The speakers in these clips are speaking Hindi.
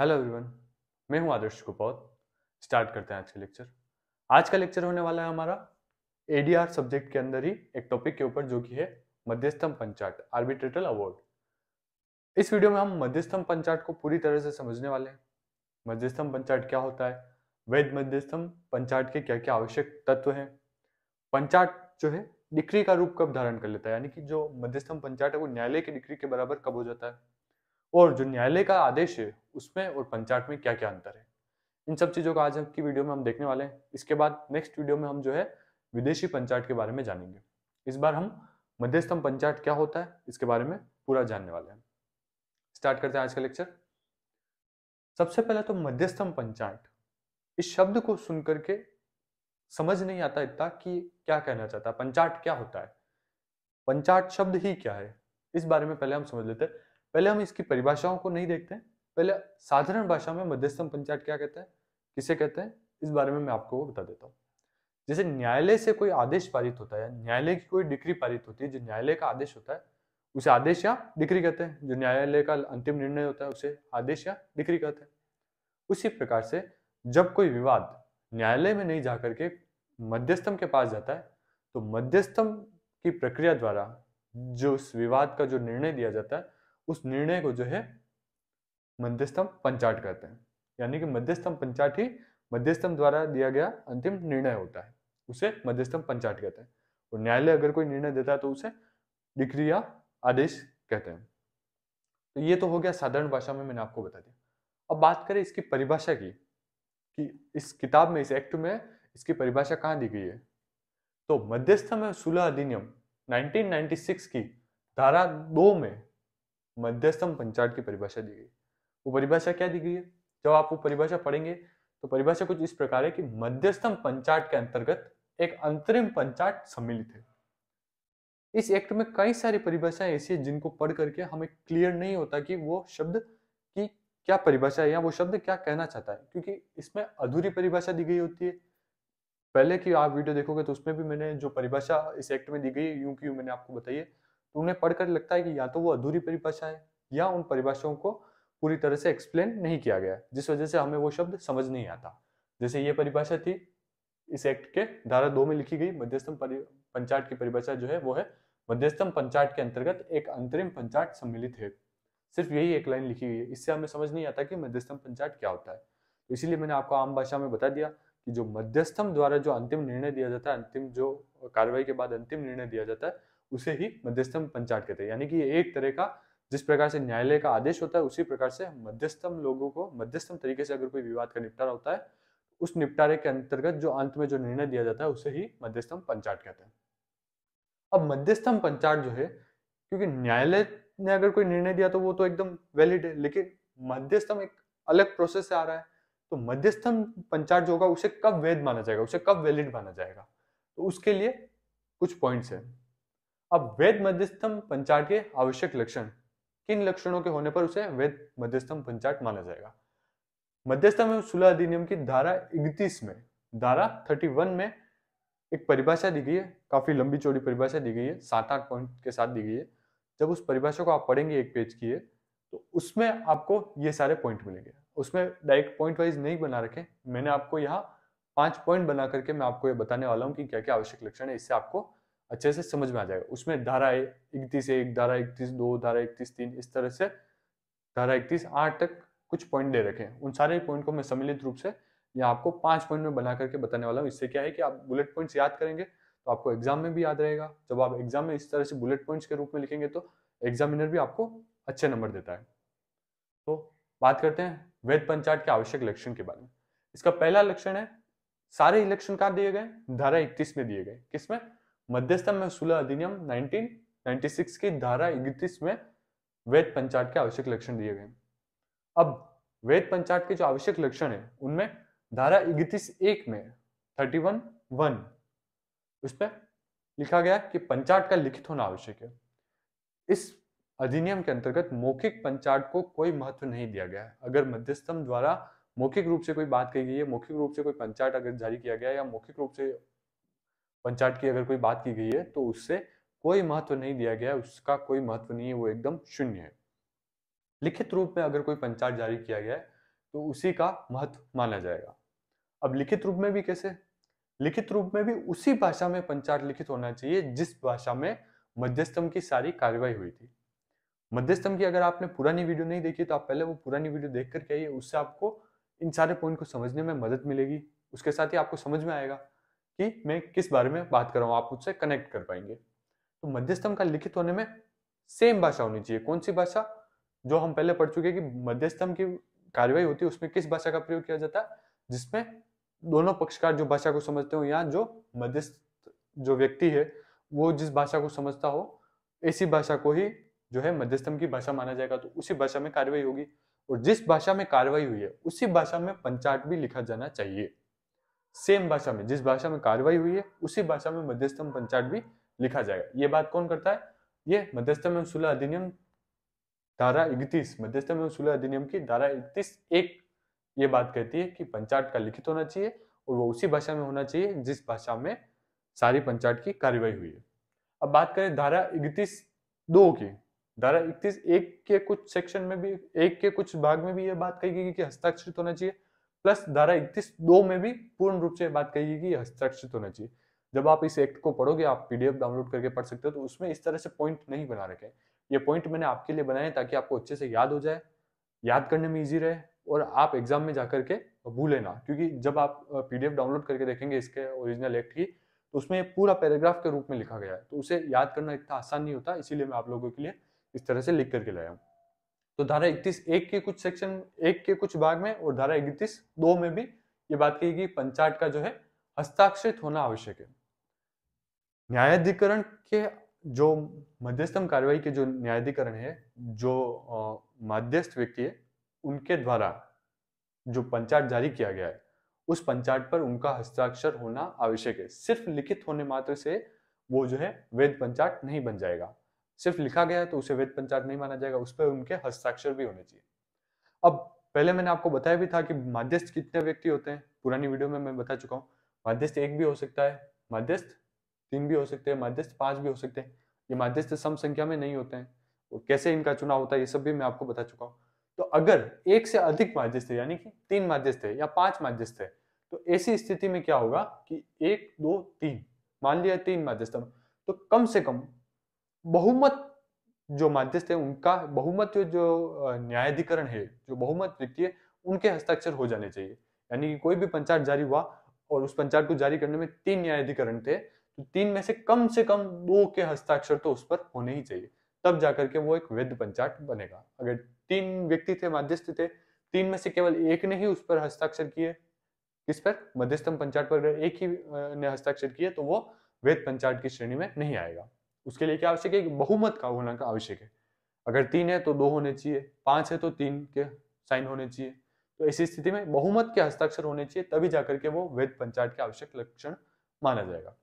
हेलो एवरीवन मैं हूं आदर्श कुपौत स्टार्ट करते हैं आज के लेक्चर आज का लेक्चर होने वाला है हमारा एडीआर सब्जेक्ट के अंदर ही एक टॉपिक के ऊपर जो कि है मध्यस्थम पंचायत आर्बिट्रेटल अवार्ड इस वीडियो में हम मध्यस्थम पंचायत को पूरी तरह से समझने वाले हैं मध्यस्थम पंचायत क्या होता है वैध मध्यस्थम पंचायत के क्या क्या आवश्यक तत्व हैं पंचायत जो है डिक्री का रूप कब धारण कर लेता है यानी कि जो मध्यस्थम पंचायत है वो न्यायालय के डिक्री के बराबर कब हो जाता है और जो न्यायालय का आदेश है उसमें और पंचायत में क्या क्या अंतर है इन सब चीज़ों का आज की वीडियो में हम देखने वाले हैं इसके बाद नेक्स्ट वीडियो में हम जो है विदेशी पंचायत के बारे में जानेंगे इस बार हम मध्यस्थम पंचायत क्या होता है इसके बारे में पूरा जानने वाले हैं स्टार्ट करते हैं आज का लेक्चर सबसे पहले तो मध्यस्थम पंचायत इस शब्द को सुन करके समझ नहीं आता इतना कि क्या कहना चाहता है पंचायत क्या होता है पंचायत शब्द ही क्या है इस बारे में पहले हम समझ लेते हैं पहले हम इसकी परिभाषाओं को नहीं देखते पहले साधारण भाषा में मध्यस्थम पंचायत क्या कहते हैं किसे कहते हैं इस बारे में मैं आपको बता देता हूँ जैसे न्यायालय से कोई आदेश पारित होता है न्यायालय की कोई डिक्री पारित होती है जो न्यायालय का आदेश होता है उसे आदेश या डिक्री कहते हैं जो न्यायालय का अंतिम निर्णय होता है उसे आदेश या डिक्री कहते हैं उसी प्रकार से जब कोई विवाद न्यायालय में नहीं जाकर के मध्यस्थम के पास जाता है तो मध्यस्थम की प्रक्रिया द्वारा जो उस विवाद का जो निर्णय दिया जाता है उस निर्णय को जो है मध्यस्थम पंचाट कहते हैं यानी कि मध्यस्थम पंचाट ही मध्यस्थम द्वारा दिया गया अंतिम निर्णय होता है उसे मध्यस्थम पंचाट कहते हैं और न्यायालय अगर कोई निर्णय देता है तो उसे डिक्री या आदेश कहते हैं तो ये तो हो गया साधारण भाषा में मैंने आपको बता दिया अब बात करें इसकी परिभाषा की कि इस किताब में इस एक्ट में इसकी परिभाषा कहाँ दी गई है तो मध्यस्थम सुलह अधिनियम 1996 की धारा दो में मध्यस्थम पंचाट की परिभाषा दी गई वो परिभाषा क्या दी गई है जब आप वो परिभाषा पढ़ेंगे तो परिभाषा कुछ इस प्रकार है कि मध्यस्थम पंचाट के अंतर्गत एक अंतरिम पंचाट सम्मिलित है इस एक्ट में कई सारी परिभाषाएं ऐसी है जिनको पढ़ करके हमें क्लियर नहीं होता कि वो शब्द की क्या परिभाषा है या वो शब्द क्या कहना चाहता है क्योंकि इसमें अधूरी परिभाषा दी गई होती है पहले की आप वीडियो देखोगे तो उसमें भी मैंने जो परिभाषा इस एक्ट में दी गई यूं की यूं मैंने आपको बताई है उन्हें पढ़कर लगता है कि या तो वो अधूरी परिभाषा है या उन परिभाषाओं को पूरी तरह से एक्सप्लेन नहीं किया गया जिस वजह से हमें वो शब्द समझ नहीं आता जैसे ये परिभाषा थी इस एक्ट के धारा दो में लिखी गई मध्यस्थम पंचायत की परिभाषा जो है वो है मध्यस्थम पंचायत के अंतर्गत एक अंतरिम पंचायत सम्मिलित है सिर्फ यही एक लाइन लिखी हुई है इससे हमें समझ नहीं आता कि मध्यस्थम पंचायत क्या होता है तो इसीलिए मैंने आपको आम भाषा में बता दिया कि जो मध्यस्थम द्वारा जो अंतिम निर्णय दिया जाता है अंतिम जो कार्रवाई के बाद अंतिम निर्णय दिया जाता है उसे ही मध्यस्थम पंचायत कहते हैं यानी कि एक तरह का जिस प्रकार से न्यायालय का आदेश होता है उसी प्रकार से मध्यस्थम लोगों को मध्यस्थम तरीके से अगर कोई विवाद का निपटारा होता है उस निपटारे के अंतर्गत जो अंत में जो निर्णय दिया जाता है उसे ही मध्यस्थम पंचायत कहते हैं अब मध्यस्थम पंचायत जो है क्योंकि न्यायालय ने अगर कोई निर्णय दिया तो वो तो एकदम वैलिड है लेकिन मध्यस्थम एक अलग प्रोसेस से आ रहा है तो मध्यस्थम पंचायत जो होगा उसे कब वैध माना जाएगा उसे कब वैलिड माना जाएगा तो उसके लिए कुछ पॉइंट्स हैं अब वैध मध्यस्थम पंचाट के आवश्यक लक्षण किन लक्षणों के होने पर उसे वैध मध्यस्थम पंचाट माना जाएगा मध्यस्थम एवं सुलह अधिनियम की धारा इकतीस में धारा थर्टी वन में एक परिभाषा दी गई है काफी लंबी चौड़ी परिभाषा दी गई है सात आठ पॉइंट के साथ दी गई है जब उस परिभाषा को आप पढ़ेंगे एक पेज की है तो उसमें आपको ये सारे पॉइंट मिलेंगे उसमें डायरेक्ट पॉइंट वाइज नहीं बना रखे मैंने आपको यहाँ पांच पॉइंट बना करके मैं आपको ये बताने वाला हूँ कि क्या क्या आवश्यक लक्षण है इससे आपको अच्छे से समझ में आ जाएगा उसमें धारा इकतीस एक धारा इकतीस दो धारा इकतीस तीन इस तरह से धारा इकतीस आठ तक कुछ पॉइंट दे रखे हैं उन सारे पॉइंट को मैं सम्मिलित रूप से या आपको पांच पॉइंट में बना करके बताने वाला हूँ इससे क्या है कि आप बुलेट पॉइंट्स याद करेंगे तो आपको एग्जाम में भी याद रहेगा जब आप एग्जाम में इस तरह से बुलेट पॉइंट्स के रूप में लिखेंगे तो एग्जामिनर भी आपको अच्छे नंबर देता है तो बात करते हैं वेद पंचायत के आवश्यक लक्षण के बारे में इसका पहला लक्षण है सारे इलेक्शन कहा दिए गए धारा इकतीस में दिए गए किसमें मध्यस्थम में सुलह अधिनियम 1996 की धारा इकतीस में वेद पंचाट के आवश्यक लक्षण दिए गए अब वेद पंचाट के जो आवश्यक लक्षण है उनमें धारा इकतीस एक में थर्टी वन वन उसमें लिखा गया कि पंचाट का लिखित होना आवश्यक है इस अधिनियम के अंतर्गत मौखिक पंचाट को कोई महत्व नहीं दिया गया है अगर मध्यस्थम द्वारा मौखिक रूप से कोई बात कही गई है मौखिक रूप से कोई पंचाट अगर जारी किया गया या मौखिक रूप से पंचाट की अगर कोई बात की गई है तो उससे कोई महत्व नहीं दिया गया है उसका कोई महत्व नहीं है वो एकदम शून्य है लिखित रूप में अगर कोई पंचाट जारी किया गया है तो उसी का महत्व माना जाएगा अब लिखित रूप में भी कैसे लिखित रूप में भी उसी भाषा में पंचाट लिखित होना चाहिए जिस भाषा में मध्यस्थम की सारी कार्यवाही हुई थी मध्यस्थम की अगर आपने पुरानी वीडियो नहीं देखी तो आप पहले वो पुरानी वीडियो देख करके आइए उससे आपको इन सारे पॉइंट को समझने में मदद मिलेगी उसके साथ ही आपको समझ में आएगा कि मैं किस बारे में बात कर रहा हूँ आप मुझसे कनेक्ट कर पाएंगे तो मध्यस्थम का लिखित होने में सेम भाषा होनी चाहिए कौन सी भाषा जो हम पहले पढ़ चुके हैं कि मध्यस्थम की कार्यवाही होती है उसमें किस भाषा का प्रयोग किया जाता है जिसमें दोनों पक्षकार जो भाषा को समझते हो या जो मध्यस्थ जो व्यक्ति है वो जिस भाषा को समझता हो ऐसी भाषा को ही जो है मध्यस्थम की भाषा माना जाएगा तो उसी भाषा में कार्यवाही होगी और जिस भाषा में कार्रवाई हुई है उसी भाषा में पंचाट भी लिखा जाना चाहिए सेम भाषा में जिस भाषा में कार्रवाई हुई है उसी भाषा में मध्यस्थम पंचायत भी लिखा जाएगा ये बात कौन करता है ये मध्यस्थम एवं सुलह अधिनियम धारा इकतीस मध्यस्थम एवं सुलह अधिनियम की धारा इकतीस एक ये बात कहती है कि पंचायत का लिखित होना चाहिए और वो उसी भाषा में होना चाहिए जिस भाषा में सारी पंचायत की कार्यवाही हुई है अब बात करें धारा इकतीस दो की धारा इकतीस एक के कुछ सेक्शन में भी एक के कुछ भाग में भी ये बात कही गई कि हस्ताक्षरित होना चाहिए प्लस धारा इकतीस दो में भी पूर्ण रूप से बात कही कि हस्ताक्षरित होना चाहिए जब आप इस एक्ट को पढ़ोगे आप पीडीएफ डाउनलोड करके पढ़ सकते हो तो उसमें इस तरह से पॉइंट नहीं बना रखे ये पॉइंट मैंने आपके लिए बनाए ताकि आपको अच्छे से याद हो जाए याद करने में ईजी रहे और आप एग्जाम में जाकर के भूले ना क्योंकि जब आप पीडीएफ डाउनलोड करके देखेंगे इसके ओरिजिनल एक्ट की तो उसमें पूरा पैराग्राफ के रूप में लिखा गया है तो उसे याद करना इतना आसान नहीं होता इसीलिए मैं आप लोगों के लिए इस तरह से लिख करके लाया हूँ तो धारा इकतीस एक के कुछ सेक्शन एक के कुछ भाग में और धारा इकतीस दो में भी ये बात कही गई पंचायत का जो है हस्ताक्षरित होना आवश्यक है न्यायाधिकरण के जो मध्यस्थम कार्यवाही के जो न्यायाधिकरण है जो मध्यस्थ व्यक्ति है उनके द्वारा जो पंचायत जारी किया गया है उस पंचायत पर उनका हस्ताक्षर होना आवश्यक है सिर्फ लिखित होने मात्र से वो जो है वेद पंचायत नहीं बन जाएगा सिर्फ लिखा गया है तो उसे वेद पंचायत नहीं माना जाएगा उस पर उनके हस्ताक्षर भी होने चाहिए अब पहले मैंने आपको बताया भी था कि माध्यस्थ कितने व्यक्ति होते हैं पुरानी वीडियो में मैं बता चुका हूँ माध्यस्थ एक भी हो सकता है माध्यस्थ तीन भी हो सकते हैं माध्यस्थ पांच भी हो सकते हैं ये माध्यस्थ सम संख्या में नहीं होते हैं और कैसे इनका चुनाव होता है ये सब भी मैं आपको बता चुका हूँ तो अगर एक से अधिक माध्यस्थ है यानी कि तीन माध्यस्थ है या पांच माध्यस्थ है तो ऐसी स्थिति में क्या होगा कि एक दो तीन मान लिया तीन माध्यस्थ तो कम से कम बहुमत जो मध्यस्थ है उनका बहुमत जो, जो न्यायाधिकरण है जो बहुमत व्यक्ति है उनके हस्ताक्षर हो जाने चाहिए यानी कि कोई भी पंचायत जारी हुआ और उस पंचायत को जारी करने में तीन न्यायाधिकरण थे तो तीन में से कम से कम दो के हस्ताक्षर तो उस पर होने ही चाहिए तब जाकर के वो एक वैध पंचायत बनेगा अगर तीन व्यक्ति थे मध्यस्थ थे तीन में से केवल एक ने ही उस पर हस्ताक्षर किए किस पर मध्यस्थम पंचायत पर अगर एक ही ने हस्ताक्षर किए तो वो वैध पंचायत की श्रेणी में नहीं आएगा उसके लिए क्या आवश्यक है बहुमत का होना का आवश्यक है अगर तीन है तो दो होने चाहिए पांच है तो तीन के साइन होने चाहिए तो ऐसी स्थिति में बहुमत के हस्ताक्षर होने चाहिए तभी जाकर के वो वेद पंचायत के आवश्यक लक्षण माना जाएगा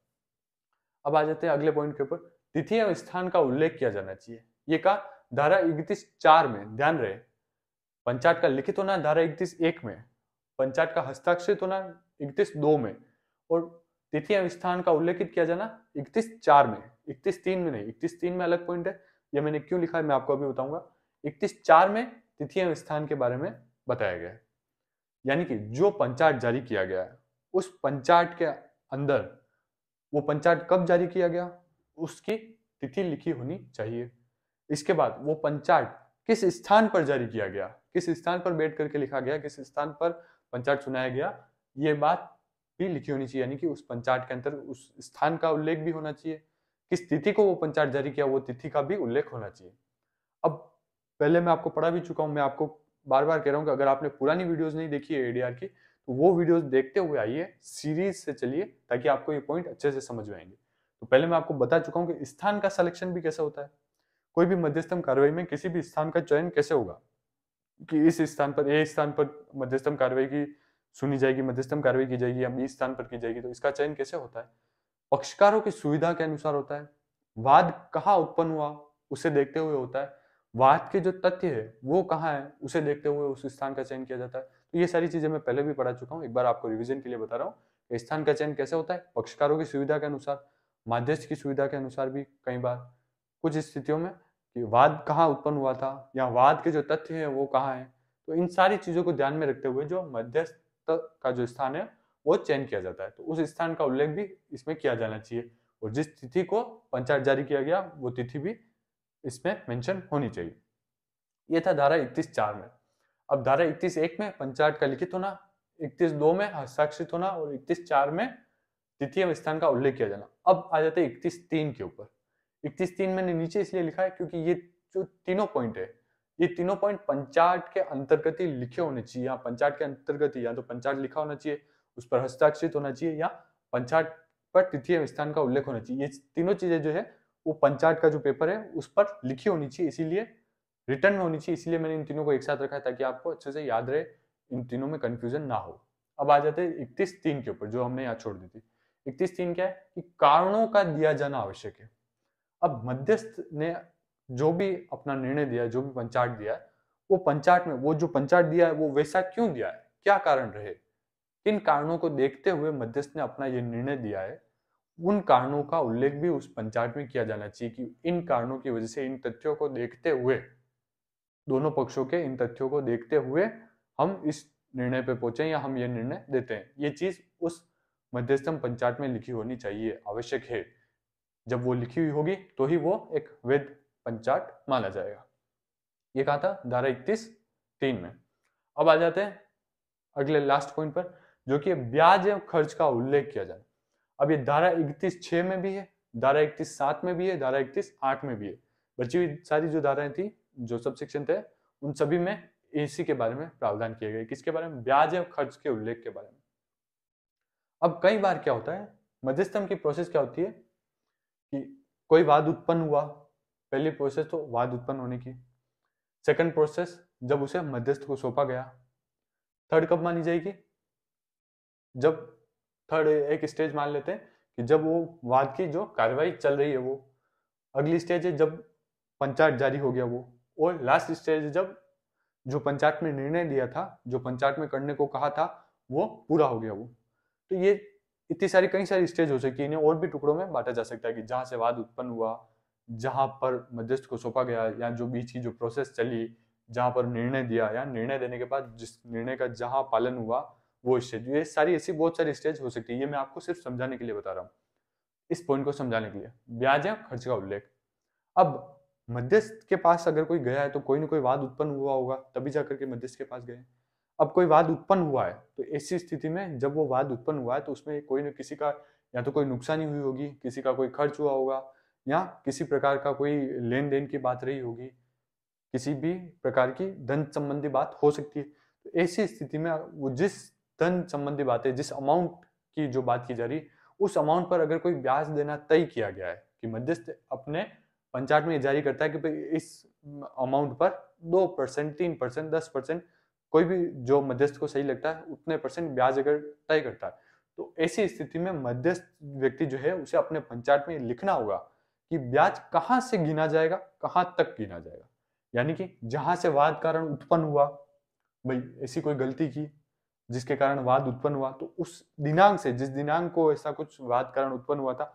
अब आ जाते हैं अगले पॉइंट के ऊपर तिथि एवं स्थान का उल्लेख किया जाना चाहिए ये कहा धारा इकतीस चार में ध्यान रहे पंचायत का लिखित होना धारा इकतीस एक में पंचायत का हस्ताक्षरित होना इकतीस दो में और तिथि एवं स्थान का उल्लेखित किया जाना इकतीस चार में इकतीस तीन में नहीं इकतीस तीन में अलग पॉइंट है ये मैंने क्यों लिखा है मैं आपको अभी बताऊंगा इकतीस चार में तिथि एवं स्थान के बारे में बताया गया यानी कि जो पंचाट जारी किया गया है उस पंचाट के अंदर वो पंचाट कब जारी किया गया उसकी तिथि लिखी होनी चाहिए इसके बाद वो पंचाट किस स्थान पर जारी किया गया किस स्थान पर बैठ करके लिखा गया किस स्थान पर पंचाट सुनाया गया ये बात भी लिखी होनी चाहिए यानी कि उस पंचाट के अंतर उस स्थान का उल्लेख भी होना चाहिए किस तिथि को वो पंचायत जारी किया वो तिथि का भी उल्लेख होना चाहिए अब पहले मैं आपको पढ़ा भी चुका हूं मैं आपको बार बार कह रहा हूं कि अगर आपने पुरानी वीडियोस नहीं देखी है एडीआर की तो वो वीडियोस देखते हुए आइए सीरीज से चलिए ताकि आपको ये पॉइंट अच्छे से समझ में आएंगे तो पहले मैं आपको बता चुका हूं कि स्थान का सिलेक्शन भी कैसे होता है कोई भी मध्यस्थम कार्रवाई में किसी भी स्थान का चयन कैसे होगा कि इस स्थान पर ए स्थान पर मध्यस्थम कार्रवाई की सुनी जाएगी मध्यस्थम कार्रवाई की जाएगी या बी स्थान पर की जाएगी तो इसका चयन कैसे होता है पक्षकारों की सुविधा के अनुसार होता है वाद कहाँ उत्पन्न हुआ उसे देखते हुए होता है वाद के जो तथ्य है वो कहाँ है उसे देखते हुए उस स्थान का चयन किया जाता है तो ये सारी चीजें मैं पहले भी पढ़ा चुका हूँ एक बार आपको रिविजन के लिए बता रहा हूँ स्थान का चयन कैसे होता है पक्षकारों की सुविधा के अनुसार माध्यस्थ की सुविधा के अनुसार भी कई बार कुछ स्थितियों में कि वाद कहाँ उत्पन्न हुआ था या वाद के जो तथ्य है वो कहाँ है तो इन सारी चीजों को ध्यान में रखते हुए जो मध्यस्थ का जो स्थान है वो चयन किया जाता है तो उस स्थान का उल्लेख भी इसमें किया जाना चाहिए और जिस तिथि को पंचायत जारी किया गया वो तिथि भी इसमें मेंशन होनी चाहिए ये था धारा इकतीस चार में अब धारा इकतीस एक में पंचायत का लिखित होना इकतीस दो में हस्ताक्षरित होना और इकतीस चार में द्वितीय स्थान का उल्लेख किया जाना अब आ जाते हैं इकतीस तीन के ऊपर इकतीस तीन मैंने नीचे इसलिए लिखा है क्योंकि ये जो तीनों पॉइंट है ये तीनों पॉइंट पंचायत के अंतर्गत ही लिखे होने चाहिए या पंचायत के अंतर्गत ही या तो पंचायत लिखा होना चाहिए उस पर हस्ताक्षरित होना चाहिए या पंचाट पर तृतीय स्थान का उल्लेख होना चाहिए ये तीनों चीजें जो है वो पंचाट का जो पेपर है उस पर लिखी होनी चाहिए इसीलिए रिटर्न में होनी चाहिए इसलिए मैंने इन तीनों को एक साथ रखा है ताकि आपको अच्छे से याद रहे इन तीनों में कंफ्यूजन ना हो अब आ जाते हैं इकतीस तीन के ऊपर जो हमने यहाँ छोड़ दी थी इकतीस तीन क्या है कि कारणों का दिया जाना आवश्यक है अब मध्यस्थ ने जो भी अपना निर्णय दिया जो भी पंचाट दिया वो पंचाट में वो जो पंचाट दिया है वो वैसा क्यों दिया है क्या कारण रहे इन कारणों को देखते हुए मध्यस्थ ने अपना ये निर्णय दिया है उन कारणों का उल्लेख भी उस पंचायत में किया जाना चाहिए कि इन कारणों की वजह से इन तथ्यों को देखते हुए दोनों पक्षों के इन तथ्यों को देखते हुए हम इस निर्णय पे पहुंचे या हम ये निर्णय देते हैं ये चीज उस मध्यस्थम पंचायत में लिखी होनी चाहिए आवश्यक है जब वो लिखी हुई होगी तो ही वो एक वेद पंचायत माना जाएगा ये कहा था धारा इकतीस तीन में अब आ जाते हैं अगले लास्ट पॉइंट पर जो कि ब्याज एवं खर्च का उल्लेख किया जाए अब ये धारा इकतीस छ में भी है धारा इकतीस सात में भी है धारा इकतीस आठ में भी है बची हुई सारी जो धाराएं थी जो सब सेक्शन थे उन सभी में इसी के बारे में प्रावधान किए गए किसके बारे में ब्याज एवं खर्च के उल्लेख के बारे में अब कई बार क्या होता है मध्यस्थम की प्रोसेस क्या होती है कि कोई वाद उत्पन्न हुआ पहली प्रोसेस तो वाद उत्पन्न होने की सेकंड प्रोसेस जब उसे मध्यस्थ को सौंपा गया थर्ड कब मानी जाएगी जब थर्ड एक स्टेज मान लेते हैं कि जब वो वाद की जो कार्रवाई चल रही है वो अगली स्टेज है जब पंचायत जारी हो गया वो और लास्ट स्टेज जब जो पंचायत में निर्णय लिया था जो पंचायत में करने को कहा था वो पूरा हो गया वो तो ये इतनी सारी कई सारी स्टेज हो सकती है इन्हें और भी टुकड़ों में बांटा जा सकता है कि जहाँ से वाद उत्पन्न हुआ जहाँ पर मध्यस्थ को सौंपा गया या जो बीच की जो प्रोसेस चली जहाँ पर निर्णय दिया या निर्णय देने के बाद जिस निर्णय का जहाँ पालन हुआ वो स्टेज ये सारी ऐसी बहुत सारी स्टेज हो सकती है ये मैं आपको सिर्फ समझाने के लिए बता रहा हूँ इस पॉइंट को समझाने के लिए ब्याज या खर्च का उल्लेख अब मध्यस्थ के पास अगर कोई गया है तो कोई ना कोई वाद उत्पन्न हुआ होगा तभी जाकर के मध्यस्थ के पास गए अब कोई वाद उत्पन्न हुआ है तो ऐसी स्थिति में जब वो वाद उत्पन्न हुआ है तो उसमें कोई ना किसी का या तो कोई नुकसानी हुई होगी किसी का कोई खर्च हुआ होगा या किसी प्रकार का कोई लेन देन की बात रही होगी किसी भी प्रकार की धन संबंधी बात हो सकती है तो ऐसी स्थिति में वो जिस धन संबंधी बातें जिस अमाउंट की जो बात की जा रही उस अमाउंट पर अगर कोई ब्याज देना तय किया गया है कि मध्यस्थ अपने पंचायत में जारी करता है कि इस अमाउंट पर दो परसेंट तीन परसेंट दस परसेंट कोई भी जो मध्यस्थ को सही लगता है उतने परसेंट ब्याज अगर तय करता है तो ऐसी स्थिति में मध्यस्थ व्यक्ति जो है उसे अपने पंचायत में लिखना होगा कि ब्याज कहाँ से गिना जाएगा कहाँ तक गिना जाएगा यानी कि जहां से वाद कारण उत्पन्न हुआ भाई ऐसी कोई गलती की जिसके कारण वाद उत्पन्न हुआ तो उस दिनांक से जिस दिनांक को ऐसा कुछ वाद कारण उत्पन्न हुआ था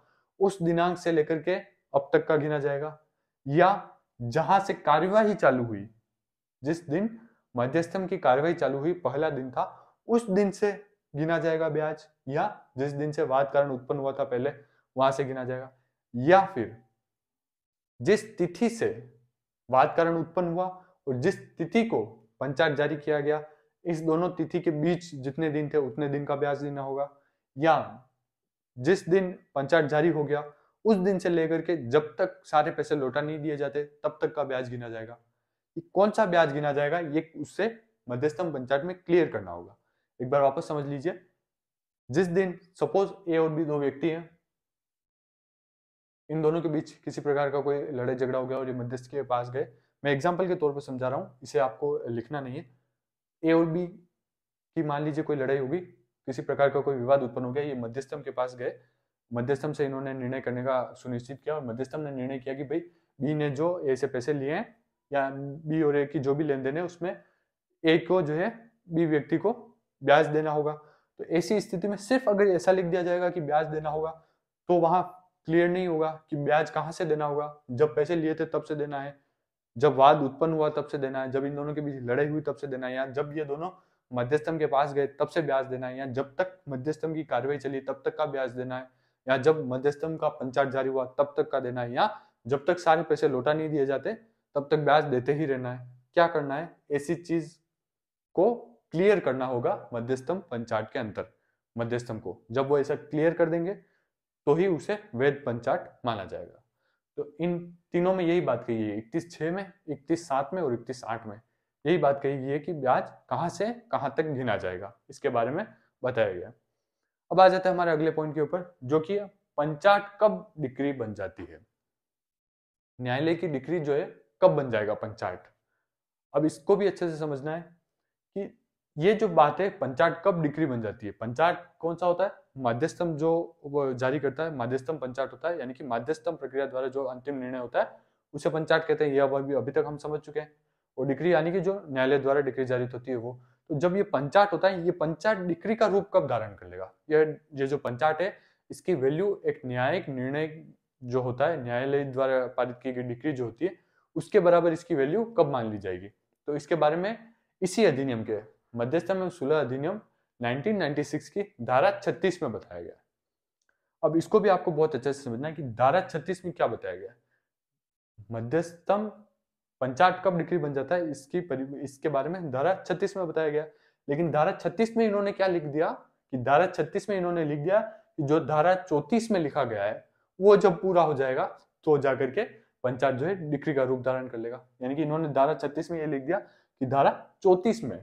उस दिनांक से लेकर के अब तक का गिना जाएगा या जहां से कार्यवाही चालू हुई जिस दिन मध्यस्थम की कार्यवाही चालू हुई पहला दिन था उस दिन से गिना जाएगा ब्याज या जिस दिन से वाद कारण उत्पन्न हुआ था पहले वहां से गिना जाएगा या फिर जिस तिथि से वाद कारण उत्पन्न हुआ और जिस तिथि को पंचायत जारी किया गया इस दोनों तिथि के बीच जितने दिन थे उतने दिन का ब्याज देना होगा या जिस दिन पंचायत जारी हो गया उस दिन से लेकर के जब तक सारे पैसे लौटा नहीं दिए जाते तब तक का ब्याज गिना जाएगा कौन सा ब्याज गिना जाएगा ये उससे मध्यस्थम पंचायत में क्लियर करना होगा एक बार वापस समझ लीजिए जिस दिन सपोज ए और बी दो व्यक्ति हैं इन दोनों के बीच किसी प्रकार का कोई लड़ाई झगड़ा हो गया और ये मध्यस्थ के पास गए मैं एग्जाम्पल के तौर पर समझा रहा हूँ इसे आपको लिखना नहीं है ए और बी की मान लीजिए कोई लड़ाई होगी किसी प्रकार का कोई विवाद उत्पन्न हो गया ये मध्यस्थम के पास गए मध्यस्थम से इन्होंने निर्णय करने का सुनिश्चित किया और मध्यस्थम ने निर्णय किया कि भाई बी ने जो ए से पैसे लिए हैं या बी और ए की जो भी लेन देन है उसमें ए को जो है बी व्यक्ति को ब्याज देना होगा तो ऐसी स्थिति में सिर्फ अगर ऐसा लिख दिया जाएगा कि ब्याज देना होगा तो वहां क्लियर नहीं होगा कि ब्याज कहाँ से देना होगा जब पैसे लिए थे तब से देना है जब वाद उत्पन्न हुआ तब से देना है जब इन दोनों के बीच लड़ाई हुई तब से देना है या जब ये दोनों मध्यस्थम के पास गए तब से ब्याज देना है या जब तक मध्यस्थम की कार्रवाई चली तब तक का ब्याज देना है या जब मध्यस्थम का पंचायत जारी हुआ तब तक का देना है या जब तक सारे पैसे लौटा नहीं दिए जाते तब तक ब्याज देते ही रहना है क्या करना है ऐसी चीज को क्लियर करना होगा मध्यस्थम पंचायत के अंतर मध्यस्थम को जब वो ऐसा क्लियर कर देंगे तो ही उसे वेद पंचाट माना जाएगा तो इन तीनों में यही बात कही है इकतीस छः में इकतीस सात में और इकतीस आठ में यही बात कही गई है कि ब्याज कहाँ से कहाँ तक गिना जाएगा इसके बारे में बताया गया अब आ जाता है हमारे अगले पॉइंट के ऊपर जो कि पंचाट कब डिक्री बन जाती है न्यायालय की डिक्री जो है कब बन जाएगा पंचाट अब इसको भी अच्छे से समझना है कि ये जो बात है पंचाट कब डिक्री बन जाती है पंचाट कौन सा होता है माध्यस्थम जो जारी करता है माध्यस्थम पंचायत होता है यानी कि माध्यस्थम प्रक्रिया द्वारा जो अंतिम निर्णय होता है उसे पंचायत कहते हैं यह अभी अभी तक हम समझ चुके हैं और डिक्री यानी कि जो न्यायालय द्वारा डिक्री जारी होती है वो तो जब ये पंचाट होता है ये पंचाट डिक्री का रूप कब धारण कर लेगा यह ये जो पंचाट है इसकी वैल्यू एक न्यायिक निर्णय जो होता है न्यायालय द्वारा पारित की गई डिक्री जो होती है उसके बराबर इसकी वैल्यू कब मान ली जाएगी तो इसके बारे में इसी अधिनियम के मध्यस्थम एवं सुलह अधिनियम 1996 की धारा 36 में बताया गया अब इसको भी आपको बहुत अच्छे से समझना है कि धारा 36 में क्या बताया गया मध्यस्थम पंचाट कब डिग्री बन जाता है इसकी इसके बारे में धारा 36 में बताया गया लेकिन धारा 36 में इन्होंने क्या लिख दिया कि धारा 36 में इन्होंने लिख दिया कि जो धारा 34 में लिखा गया है वो जब पूरा हो जाएगा तो जाकर के पंचायत जो है डिक्री का रूप धारण कर लेगा यानी कि इन्होंने धारा छत्तीस में यह लिख दिया कि धारा चौतीस में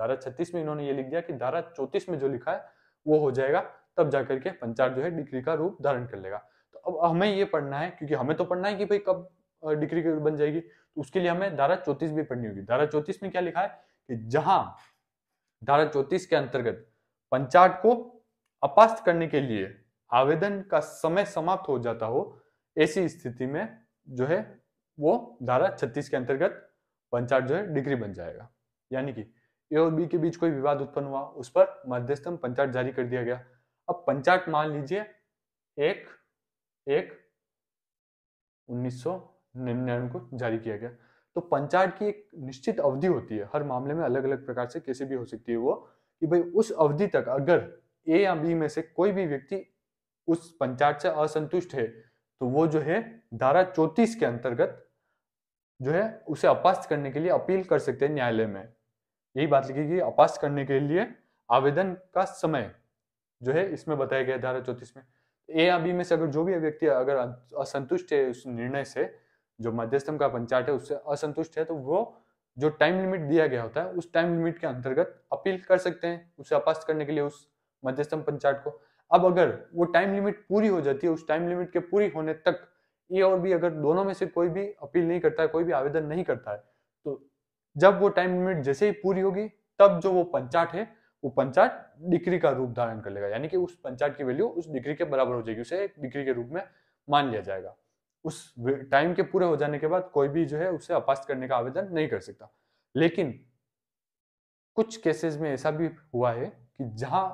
धारा छत्तीस में इन्होंने ये लिख दिया कि धारा चौतीस में जो लिखा है वो हो जाएगा तब जाकर के पंचायत जो है डिग्री का रूप धारण कर लेगा तो अब हमें ये पढ़ना है क्योंकि हमें तो पढ़ना है कि भाई कब डिग्री का रूप बन जाएगी तो उसके लिए हमें धारा चौतीस भी पढ़नी होगी धारा चौतीस में क्या लिखा है कि जहां धारा चौतीस के अंतर्गत पंचायत को अपास्त करने के लिए आवेदन का समय समाप्त हो जाता हो ऐसी स्थिति में जो है वो धारा छत्तीस के अंतर्गत पंचायत जो है डिग्री बन जाएगा यानी कि ए और बी के बीच कोई विवाद उत्पन्न हुआ उस पर मध्यस्थम पंचायत जारी कर दिया गया अब पंचायत मान लीजिए एक एक उन्नीस को जारी किया गया तो पंचायत की एक निश्चित अवधि होती है हर मामले में अलग अलग प्रकार से कैसे भी हो सकती है वो कि भाई उस अवधि तक अगर ए या बी में से कोई भी व्यक्ति उस पंचायत से असंतुष्ट है तो वो जो है धारा चौतीस के अंतर्गत जो है उसे अपास्त करने के लिए अपील कर सकते हैं न्यायालय में यही बात लिखी गई अपास करने के लिए आवेदन का समय जो है इसमें बताया गया धारा चौतीस में ए या बी में से अगर जो भी व्यक्ति अगर अं, असंतुष्ट है उस निर्णय से जो मध्यस्थम का पंचायत है उससे असंतुष्ट है तो वो जो टाइम लिमिट दिया गया होता है उस टाइम लिमिट के अंतर्गत अपील कर सकते हैं उसे अपास्त करने के लिए उस मध्यस्थम पंचायत को अब अगर वो टाइम लिमिट पूरी हो जाती है उस टाइम लिमिट के पूरी होने तक ए और बी अगर दोनों में से कोई भी अपील नहीं करता है कोई भी आवेदन नहीं करता है जब वो टाइम लिमिट जैसे ही पूरी होगी तब जो वो पंचाट है वो पंचाट डिग्री का रूप धारण कर लेगा यानी कि उस पंचाट की वैल्यू उस डिग्री के बराबर हो जाएगी उसे एक डिग्री के रूप में मान लिया जाएगा उस टाइम के पूरे हो जाने के बाद कोई भी जो है उसे अपास्त करने का आवेदन नहीं कर सकता लेकिन कुछ केसेस में ऐसा भी हुआ है कि जहां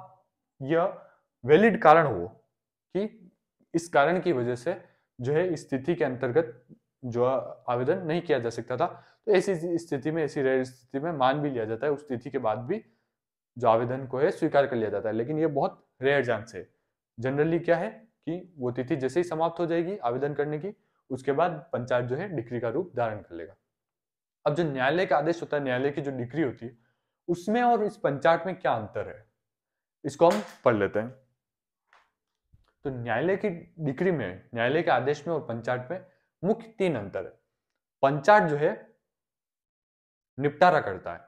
यह वैलिड कारण हो कि इस कारण की वजह से जो है इस तिथि के अंतर्गत जो आवेदन नहीं किया जा सकता था तो ऐसी स्थिति में ऐसी रेयर स्थिति में मान भी लिया जाता है उस तिथि के बाद भी जो आवेदन को है स्वीकार कर लिया जाता है लेकिन ये बहुत रेयर चांस है जनरली क्या है कि वो तिथि जैसे ही समाप्त हो जाएगी आवेदन करने की उसके बाद पंचायत जो है डिक्री का रूप धारण कर लेगा अब जो न्यायालय का आदेश होता है न्यायालय की जो डिक्री होती है उसमें और इस पंचायत में क्या अंतर है इसको हम पढ़ लेते हैं तो न्यायालय की डिक्री में न्यायालय के आदेश में और पंचायत में मुख्य तीन अंतर है पंचायत जो है निपटारा करता है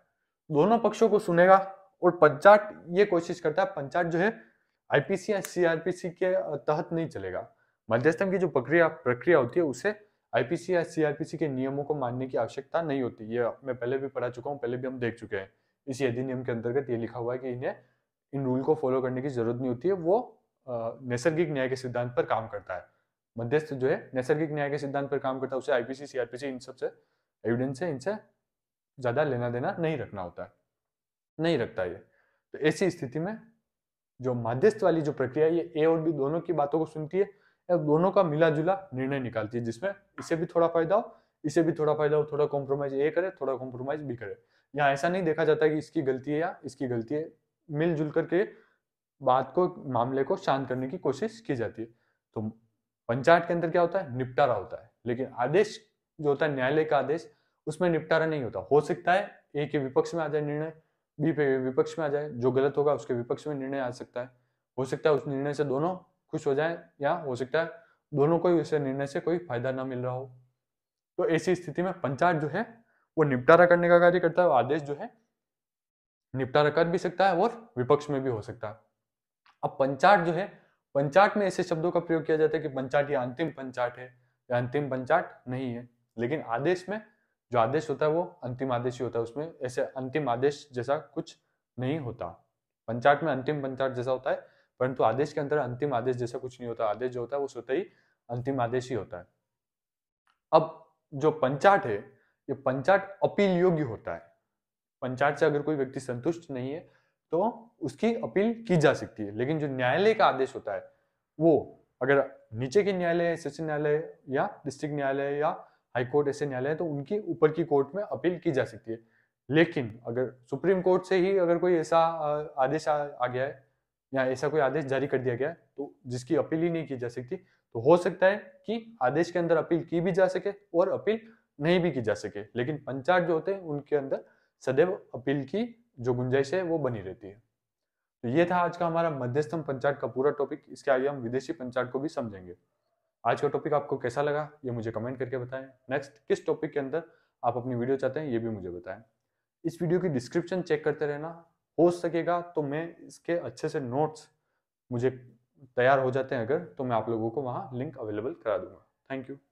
दोनों पक्षों को सुनेगा और पंचायत ये कोशिश करता है पंचायत जो है आईपीसी या सीआरपीसी के तहत नहीं चलेगा मध्यस्थम की जो प्रक्रिया प्रक्रिया होती है उसे आईपीसी या सीआरपीसी के नियमों को मानने की आवश्यकता नहीं होती ये मैं पहले भी पढ़ा चुका हूँ पहले भी हम देख चुके हैं इसी अधिनियम के अंतर्गत ये लिखा हुआ है कि इन्हें इन रूल को फॉलो करने की जरूरत नहीं होती है वो नैसर्गिक न्याय के सिद्धांत पर काम करता है मध्यस्थ जो है नैसर्गिक न्याय के सिद्धांत पर काम करता है उसे आईपीसी सीआरपीसी इन सबसे एविडेंस है इनसे ज़्यादा लेना देना नहीं रखना होता है नहीं रखता ये तो ऐसी स्थिति में जो मध्यस्थ वाली जो प्रक्रिया ये ए और बी दोनों की बातों को सुनती है या दोनों का मिला जुला निर्णय निकालती है जिसमें इसे भी थोड़ा फायदा हो इसे भी थोड़ा फायदा हो थोड़ा कॉम्प्रोमाइज ए करे थोड़ा कॉम्प्रोमाइज बी करे यहाँ ऐसा नहीं देखा जाता कि इसकी गलती है या इसकी गलती है मिलजुल करके बात को मामले को शांत करने की कोशिश की जाती है तो पंचायत के अंदर क्या होता है निपटारा होता है लेकिन आदेश जो होता है न्यायालय का आदेश उसमें निपटारा नहीं होता हो सकता है ए के विपक्ष में आ जाए निर्णय बी पे विपक्ष में आ जाए जो गलत होगा उसके विपक्ष में निर्णय आ सकता है हो सकता है उस निर्णय से दोनों खुश हो जाए या हो सकता है दोनों को इस निर्णय से कोई फायदा ना मिल रहा हो तो ऐसी स्थिति में पंचायत जो है वो निपटारा करने का कार्य करता है आदेश जो है निपटारा कर भी सकता है और विपक्ष में भी हो सकता है अब पंचाट जो है पंचाट में ऐसे शब्दों का प्रयोग किया जाता है कि पंचाट ये अंतिम पंचाट है या अंतिम पंचाट नहीं है लेकिन आदेश में जो आदेश होता है वो अंतिम आदेश ही होता है उसमें ऐसे अंतिम आदेश जैसा कुछ नहीं होता पंचायत में अंतिम पंचायत जैसा होता है परंतु आदेश के अंदर अंतिम आदेश जैसा कुछ नहीं होता आदेश जो होता है वो स्वतः ही अंतिम आदेश ही होता है अब जो पंचाट है ये पंचाट अपील योग्य होता है पंचाट से अगर कोई व्यक्ति संतुष्ट नहीं है तो उसकी अपील की जा सकती है लेकिन जो न्यायालय का आदेश होता है वो अगर नीचे के न्यायालय सेशन न्यायालय या डिस्ट्रिक्ट न्यायालय या हाई कोर्ट ऐसे न्यायालय है तो उनकी ऊपर की कोर्ट में अपील की जा सकती है लेकिन अगर सुप्रीम कोर्ट से ही अगर कोई ऐसा आदेश आ, आ गया है या ऐसा कोई आदेश जारी कर दिया गया है तो जिसकी अपील ही नहीं की जा सकती तो हो सकता है कि आदेश के अंदर अपील की भी जा सके और अपील नहीं भी की जा सके लेकिन पंचायत जो होते हैं उनके अंदर सदैव अपील की जो गुंजाइश है वो बनी रहती है तो ये था आज का हमारा मध्यस्थम पंचायत का पूरा टॉपिक इसके आगे हम विदेशी पंचायत को भी समझेंगे आज का टॉपिक आपको कैसा लगा ये मुझे कमेंट करके बताएं नेक्स्ट किस टॉपिक के अंदर आप अपनी वीडियो चाहते हैं ये भी मुझे बताएं इस वीडियो की डिस्क्रिप्शन चेक करते रहना हो सकेगा तो मैं इसके अच्छे से नोट्स मुझे तैयार हो जाते हैं अगर तो मैं आप लोगों को वहाँ लिंक अवेलेबल करा दूंगा थैंक यू